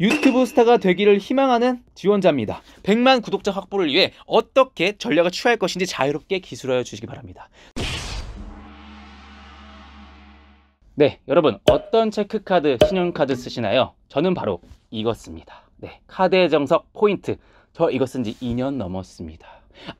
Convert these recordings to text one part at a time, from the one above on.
유튜브 스타가 되기를 희망하는 지원자입니다. 100만 구독자 확보를 위해 어떻게 전략을 취할 것인지 자유롭게 기술하여 주시기 바랍니다. 네, 여러분 어떤 체크카드, 신용카드 쓰시나요? 저는 바로 이것 입니다 네, 카드의 정석 포인트. 저 이거 쓴지 2년 넘었습니다.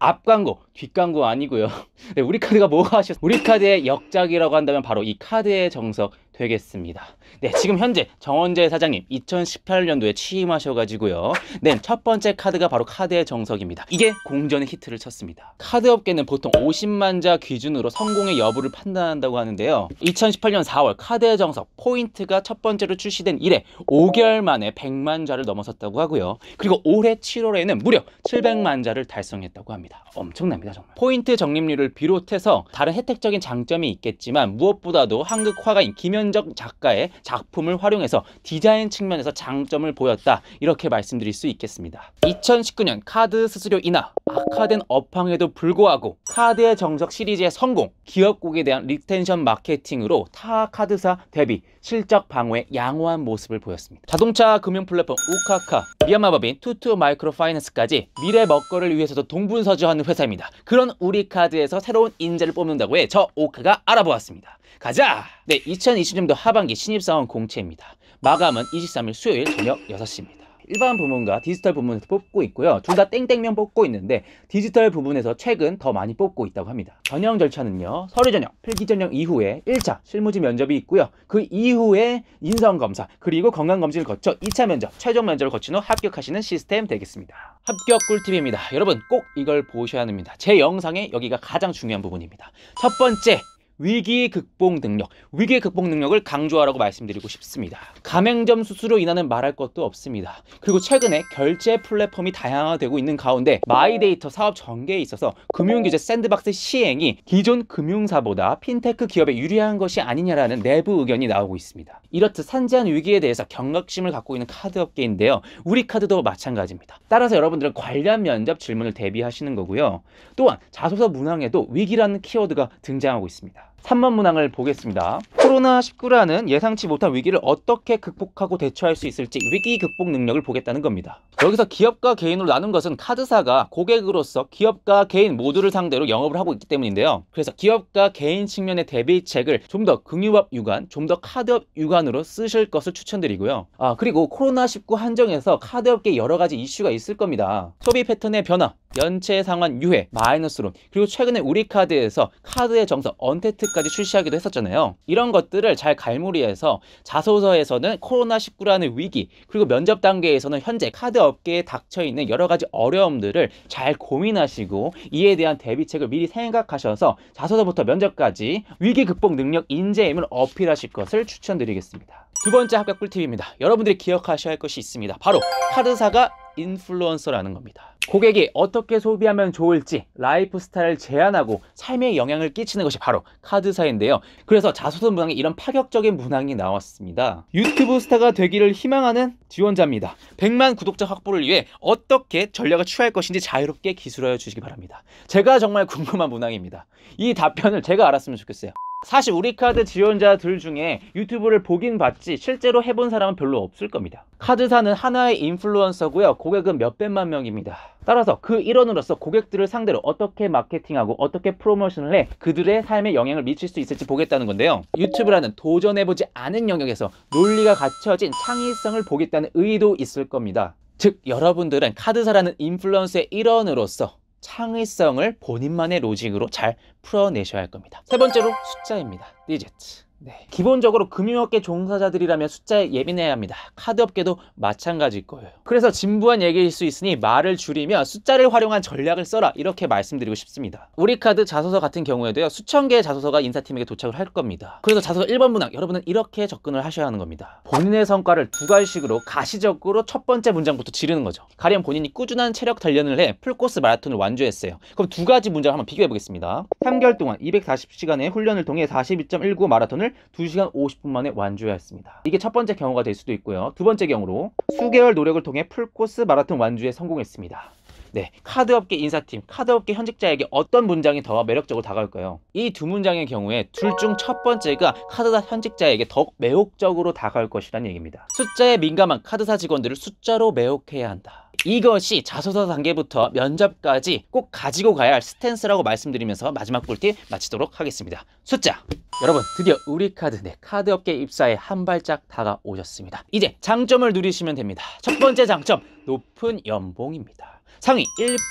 앞 광고, 뒷 광고 아니고요. 네, 우리 카드가 뭐가 하셨? 어요 우리 카드의 역작이라고 한다면 바로 이 카드의 정석 되겠습니다. 네, 지금 현재 정원재 사장님 2018년도에 취임하셔가지고요. 네, 첫 번째 카드가 바로 카드의 정석입니다. 이게 공전의 히트를 쳤습니다. 카드 업계는 보통 50만 자 기준으로 성공의 여부를 판단한다고 하는데요. 2018년 4월 카드의 정석 포인트가 첫 번째로 출시된 이래 5개월 만에 100만 자를 넘어섰다고 하고요. 그리고 올해 7월에는 무려 700만 자를 달성했다고 합니다. 엄청납니다, 정말. 포인트 적립률을 비롯해서 다른 혜택적인 장점이 있겠지만 무엇보다도 한국화가인 김현 비판적 작가의 작품을 활용해서 디자인 측면에서 장점을 보였다 이렇게 말씀드릴 수 있겠습니다. 2019년 카드 수수료 인하 악화된 업황에도 불구하고 카드의 정석 시리즈의 성공, 기업국에 대한 리텐션 마케팅으로 타 카드사 대비 실적 방어에 양호한 모습을 보였습니다. 자동차 금융 플랫폼 우카카, 미얀마법인 투투 마이크로 파이낸스까지 미래 먹거리를 위해서도 동분서주하는 회사입니다. 그런 우리 카드에서 새로운 인재를 뽑는다고 해 저 오카가 알아보았습니다. 가자! 네, 2020년도 하반기 신입사원 공채입니다. 마감은 23일 수요일 저녁 6시입니다. 일반 부문과 디지털 부문에서 뽑고 있고요. 둘 다 땡땡면 뽑고 있는데 디지털 부분에서 최근 더 많이 뽑고 있다고 합니다. 전형 절차는요. 서류 전형, 필기 전형 이후에 1차 실무지 면접이 있고요. 그 이후에 인성검사, 그리고 건강검진을 거쳐 2차 면접, 최종 면접을 거친 후 합격하시는 시스템 되겠습니다. 합격 꿀팁입니다. 여러분 꼭 이걸 보셔야 합니다. 제영상에 여기가 가장 중요한 부분입니다. 첫 번째, 위기 극복 능력, 위기 극복 능력을 강조하라고 말씀드리고 싶습니다. 가맹점 수수료 인하는 말할 것도 없습니다. 그리고 최근에 결제 플랫폼이 다양화되고 있는 가운데 마이데이터 사업 전개에 있어서 금융규제 샌드박스 시행이 기존 금융사보다 핀테크 기업에 유리한 것이 아니냐라는 내부 의견이 나오고 있습니다. 이렇듯 산재한 위기에 대해서 경각심을 갖고 있는 카드 업계인데요. 우리 카드도 마찬가지입니다. 따라서 여러분들은 관련 면접 질문을 대비하시는 거고요. 또한 자소서 문항에도 위기라는 키워드가 등장하고 있습니다. 3만 문항을 보겠습니다. 코로나19라는 예상치 못한 위기를 어떻게 극복하고 대처할 수 있을지 위기 극복 능력을 보겠다는 겁니다. 여기서 기업과 개인으로 나눈 것은 카드사가 고객으로서 기업과 개인 모두를 상대로 영업을 하고 있기 때문인데요. 그래서 기업과 개인 측면의 대비책을 좀 더 금융업 유관, 좀 더 카드업 유관으로 쓰실 것을 추천드리고요. 아 그리고 코로나19 한정에서 카드업계 여러 가지 이슈가 있을 겁니다. 소비 패턴의 변화, 연체 상환 유해, 마이너스론, 그리고 최근에 우리 카드에서 카드의 정석 언테트까지 출시하기도 했었잖아요. 이런 것 것들을 잘 갈무리해서 자소서에서는 코로나19라는 위기 그리고 면접 단계에서는 현재 카드 업계에 닥쳐있는 여러 가지 어려움들을 잘 고민하시고 이에 대한 대비책을 미리 생각하셔서 자소서부터 면접까지 위기 극복 능력 인재임을 어필하실 것을 추천드리겠습니다. 두 번째 합격 꿀팁입니다. 여러분들이 기억하셔야 할 것이 있습니다. 바로 카드사가 인플루언서라는 겁니다. 고객이 어떻게 소비하면 좋을지 라이프 스타일을 제한하고 삶에 영향을 끼치는 것이 바로 카드사인데요. 그래서 자소서 문항에 이런 파격적인 문항이 나왔습니다. 유튜브 스타가 되기를 희망하는 지원자입니다. 100만 구독자 확보를 위해 어떻게 전략을 취할 것인지 자유롭게 기술하여 주시기 바랍니다. 제가 정말 궁금한 문항입니다. 이 답변을 제가 알았으면 좋겠어요. 사실 우리 카드 지원자들 중에 유튜브를 보긴 봤지 실제로 해본 사람은 별로 없을 겁니다. 카드사는 하나의 인플루언서고요. 고객은 몇백만 명입니다. 따라서 그 일원으로서 고객들을 상대로 어떻게 마케팅하고 어떻게 프로모션을 해 그들의 삶에 영향을 미칠 수 있을지 보겠다는 건데요. 유튜브라는 도전해보지 않은 영역에서 논리가 갖춰진 창의성을 보겠다는 의도 있을 겁니다. 즉 여러분들은 카드사라는 인플루언서의 일원으로서 창의성을 본인만의 로직으로 잘 풀어내셔야 할 겁니다. 세 번째로 숫자입니다. 디지트. 네. 기본적으로 금융업계 종사자들이라면 숫자에 예민해야 합니다. 카드업계도 마찬가지일 거예요. 그래서 진부한 얘기일 수 있으니 말을 줄이며 숫자를 활용한 전략을 써라 이렇게 말씀드리고 싶습니다. 우리카드 자소서 같은 경우에도요. 수천 개의 자소서가 인사팀에게 도착을 할 겁니다. 그래서 자소서 1번 문항 여러분은 이렇게 접근을 하셔야 하는 겁니다. 본인의 성과를 두 가지식으로 가시적으로 첫 번째 문장부터 지르는 거죠. 가령 본인이 꾸준한 체력 단련을 해 풀코스 마라톤을 완주했어요. 그럼 두 가지 문장을 한번 비교해 보겠습니다. 3개월 동안 240시간의 훈련을 통해 42.19 마라톤을 시험을 2시간 50분 만에 완주하였습니다. 이게 첫 번째 경우가 될 수도 있고요. 두 번째 경우로 수개월 노력을 통해 풀코스 마라톤 완주에 성공했습니다. 네, 카드업계 인사팀, 카드업계 현직자에게 어떤 문장이 더 매력적으로 다가올까요? 이 두 문장의 경우에 둘 중 첫 번째가 카드사 현직자에게 더욱 매혹적으로 다가올 것이라는 얘기입니다. 숫자에 민감한 카드사 직원들을 숫자로 매혹해야 한다. 이것이 자소서 단계부터 면접까지 꼭 가지고 가야 할 스탠스라고 말씀드리면서 마지막 꿀팁 마치도록 하겠습니다. 숫자! 여러분 드디어 우리 카드 네 카드업계 입사에 한 발짝 다가오셨습니다. 이제 장점을 누리시면 됩니다. 첫 번째 장점 높은 연봉입니다. 상위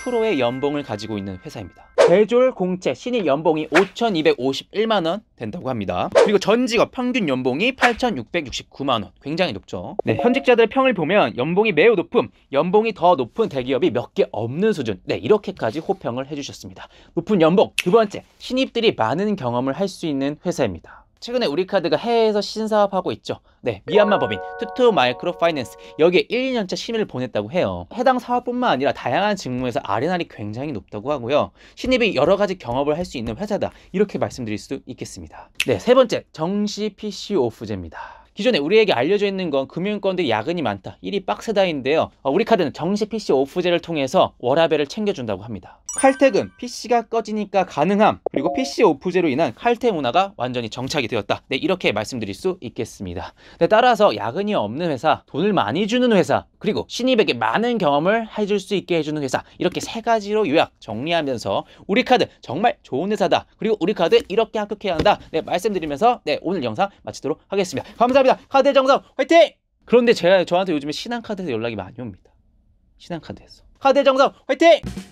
1%의 연봉을 가지고 있는 회사입니다. 대졸 공채 신입 연봉이 5,251만 원 된다고 합니다. 그리고 전 직업 평균 연봉이 8,669만 원. 굉장히 높죠. 네, 현직자들의 평을 보면 연봉이 매우 높음, 연봉이 더 높은 대기업이 몇 개 없는 수준. 네, 이렇게까지 호평을 해주셨습니다. 높은 연봉. 두 번째, 신입들이 많은 경험을 할 수 있는 회사입니다. 최근에 우리카드가 해외에서 신사업하고 있죠. 네, 미얀마 법인 투투 마이크로 파이낸스 여기에 1, 2년차 심의을 보냈다고 해요. 해당 사업뿐만 아니라 다양한 직무에서 아 R&R이 굉장히 높다고 하고요. 신입이 여러 가지 경험을 할 수 있는 회사다 이렇게 말씀드릴 수도 있겠습니다. 네, 세 번째 정시 PC 오프제입니다. 기존에 우리에게 알려져 있는 건 금융권들이 야근이 많다, 일이 빡세다인데요. 어, 우리 카드는 정시 PC 오프제를 통해서 워라밸을 챙겨준다고 합니다. 칼텍은 PC가 꺼지니까 가능함. 그리고 PC 오프제로 인한 칼퇴 문화가 완전히 정착이 되었다. 네, 이렇게 말씀드릴 수 있겠습니다. 네, 따라서 야근이 없는 회사, 돈을 많이 주는 회사, 그리고 신입에게 많은 경험을 해줄 수 있게 해주는 회사 이렇게 세 가지로 요약 정리하면서 우리 카드 정말 좋은 회사다. 그리고 우리 카드 이렇게 합격해야 한다. 네, 말씀드리면서 네, 오늘 영상 마치도록 하겠습니다. 감사합니다. 카드 정성 화이팅! 그런데 제가 저한테 요즘에 신한카드에서 연락이 많이 옵니다. 신한카드에서. 카드 정성 화이팅!